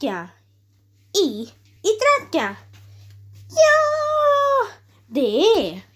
Itratka. I Itratka. Ja! Det är